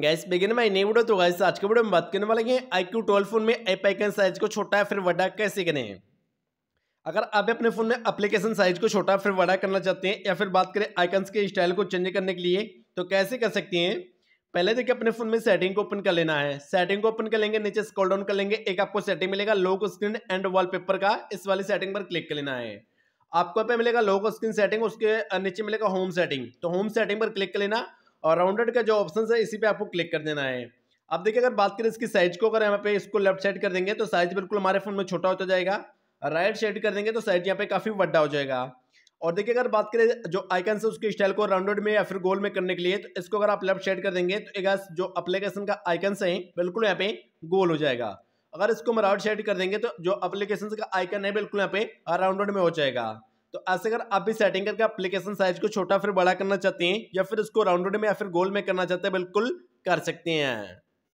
gas begin माई नई video तो gas आज के वीडियो में बात करने वाले हैं आई क्यू ट्वेल्व फोन में एप आइकन साइज को छोटा है फिर वडा कैसे करें अगर आप अपने फ़ोन में अप्लीकेशन साइज को छोटा फिर वडा करना चाहते हैं या फिर बात करें आइकन्स के स्टाइल को चेंज करने के लिए तो कैसे कर सकते हैं पहले देखिए अपने फ़ोन में सेटिंग को ओपन कर लेना है सेटिंग को ओपन कर लेंगे नीचे स्कॉल डाउन कर लेंगे एक आपको सेटिंग मिलेगा लॉक स्क्रीन एंड वॉल का इस वाली सेटिंग पर क्लिक कर लेना है आपको यहाँ पे मिलेगा लॉक स्क्रीन सेटिंग उसके नीचे मिलेगा होम सेटिंग तो होम सेटिंग पर क्लिक कर लेना और राउंडेड का जो ऑप्शन है इसी पर आपको क्लिक कर देना है अब देखिए अगर बात करें इसकी साइज को अगर यहाँ पे इसको लेफ्ट साइड कर देंगे तो साइज बिल्कुल हमारे फ़ोन में छोटा होता जाएगा राइट साइड कर देंगे तो साइज यहाँ पे काफ़ी बड़ा हो जाएगा और देखिए अगर बात करें जो आइकन से उसके स्टाइल को राउंडेड में या फिर गोल में करने के लिए तो इसको अगर आप लेफ्ट साइड कर देंगे तो एक जो अप्लीकेशन का आइकन से है बिल्कुल यहाँ पे गोल हो जाएगा अगर इसको हम राउट साइड कर देंगे तो जो अप्लीकेशन का आइकन है बिल्कुल यहाँ पे राउंडेड में हो जाएगा तो ऐसे अगर आप भी सेटिंग करके अप्लीकेशन साइज को छोटा फिर बड़ा करना चाहते हैं या फिर उसको राउंडेड में या फिर गोल में करना चाहते हैं बिल्कुल कर सकते हैं